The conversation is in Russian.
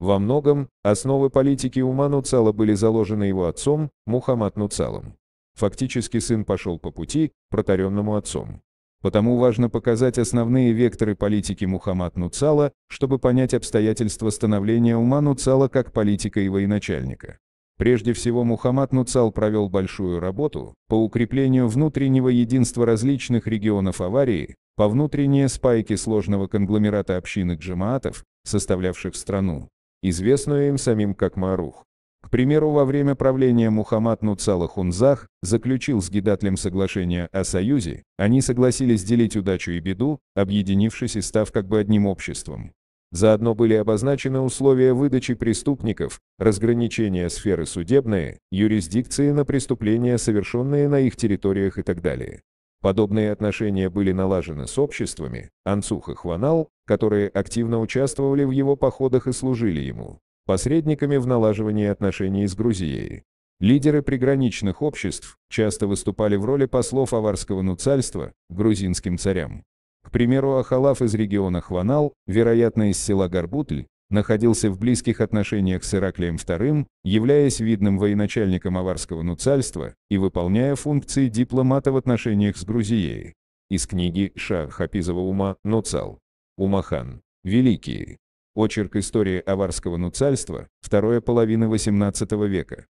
Во многом, основы политики ума Нуцала были заложены его отцом, Мухаммад Нуцалом. Фактически сын пошел по пути, протаренному отцом. Потому важно показать основные векторы политики Мухаммад Нуцала, чтобы понять обстоятельства становления ума Нуцала как политика и военачальника. Прежде всего Мухаммад Нуцал провел большую работу по укреплению внутреннего единства различных регионов аварии, по внутренней спайке сложного конгломерата общины джиматов, составлявших страну, известную им самим как Марух. К примеру, во время правления Мухаммад Хунзах заключил с Гидатлем соглашение о союзе, они согласились делить удачу и беду, объединившись и став как бы одним обществом. Заодно были обозначены условия выдачи преступников, разграничения сферы судебные, юрисдикции на преступления, совершенные на их территориях и так далее. Подобные отношения были налажены с обществами Анцуха Хванал, которые активно участвовали в его походах и служили ему посредниками в налаживании отношений с Грузией. Лидеры приграничных обществ часто выступали в роли послов аварского нуцальства грузинским царям. К примеру, Ахалав из региона Хванал, вероятно из села Горбутль находился в близких отношениях с Ираклием II, являясь видным военачальником аварского нуцальства и выполняя функции дипломата в отношениях с Грузией. Из книги Шах Хапизова Ума «Нуцал». Умахан. Великие. Очерк истории аварского нуцальства, вторая половина XVIII века.